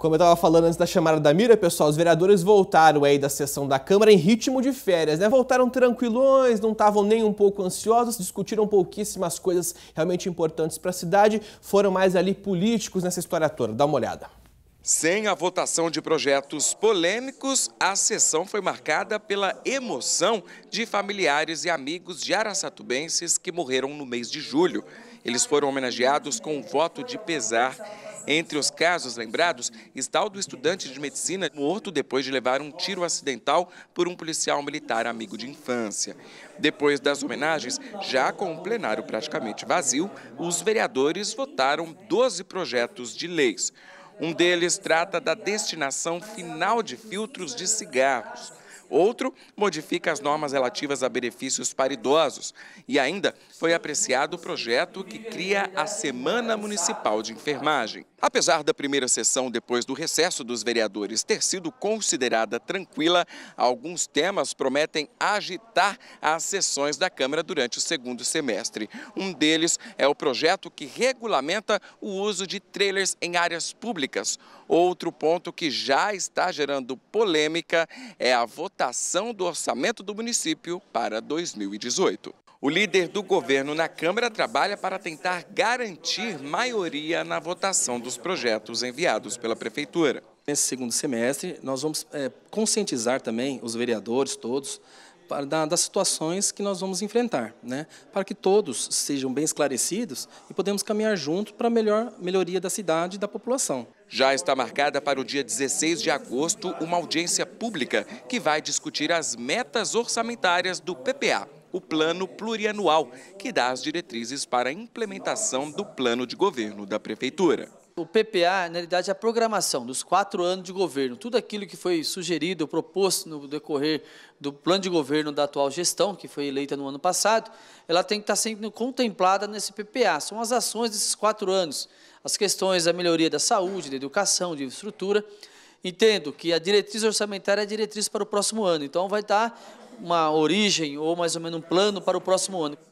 Como eu estava falando antes da chamada da mira, pessoal, os vereadores voltaram aí da sessão da Câmara em ritmo de férias, né? Voltaram tranquilões, não estavam nem um pouco ansiosos, discutiram pouquíssimas coisas realmente importantes para a cidade, foram mais ali políticos nessa história toda. Dá uma olhada. Sem a votação de projetos polêmicos, a sessão foi marcada pela emoção de familiares e amigos de araçatubenses que morreram no mês de julho. Eles foram homenageados com um voto de pesar entre os casos lembrados está o do estudante de medicina morto depois de levar um tiro acidental por um policial militar amigo de infância. Depois das homenagens, já com o plenário praticamente vazio, os vereadores votaram 12 projetos de leis. Um deles trata da destinação final de filtros de cigarros. Outro modifica as normas relativas a benefícios para idosos. E ainda foi apreciado o projeto que cria a Semana Municipal de Enfermagem. Apesar da primeira sessão depois do recesso dos vereadores ter sido considerada tranquila, alguns temas prometem agitar as sessões da Câmara durante o segundo semestre. Um deles é o projeto que regulamenta o uso de trailers em áreas públicas. Outro ponto que já está gerando polêmica é a votação votação do orçamento do município para 2018. O líder do governo na Câmara trabalha para tentar garantir maioria na votação dos projetos enviados pela Prefeitura. Nesse segundo semestre, nós vamos é, conscientizar também os vereadores todos das situações que nós vamos enfrentar, né? para que todos sejam bem esclarecidos e podemos caminhar junto para a melhor, melhoria da cidade e da população. Já está marcada para o dia 16 de agosto uma audiência pública que vai discutir as metas orçamentárias do PPA, o Plano Plurianual, que dá as diretrizes para a implementação do plano de governo da Prefeitura. O PPA, na realidade, é a programação dos quatro anos de governo. Tudo aquilo que foi sugerido, proposto no decorrer do plano de governo da atual gestão, que foi eleita no ano passado, ela tem que estar sendo contemplada nesse PPA. São as ações desses quatro anos, as questões da melhoria da saúde, da educação, de infraestrutura. Entendo que a diretriz orçamentária é a diretriz para o próximo ano, então vai dar uma origem ou mais ou menos um plano para o próximo ano.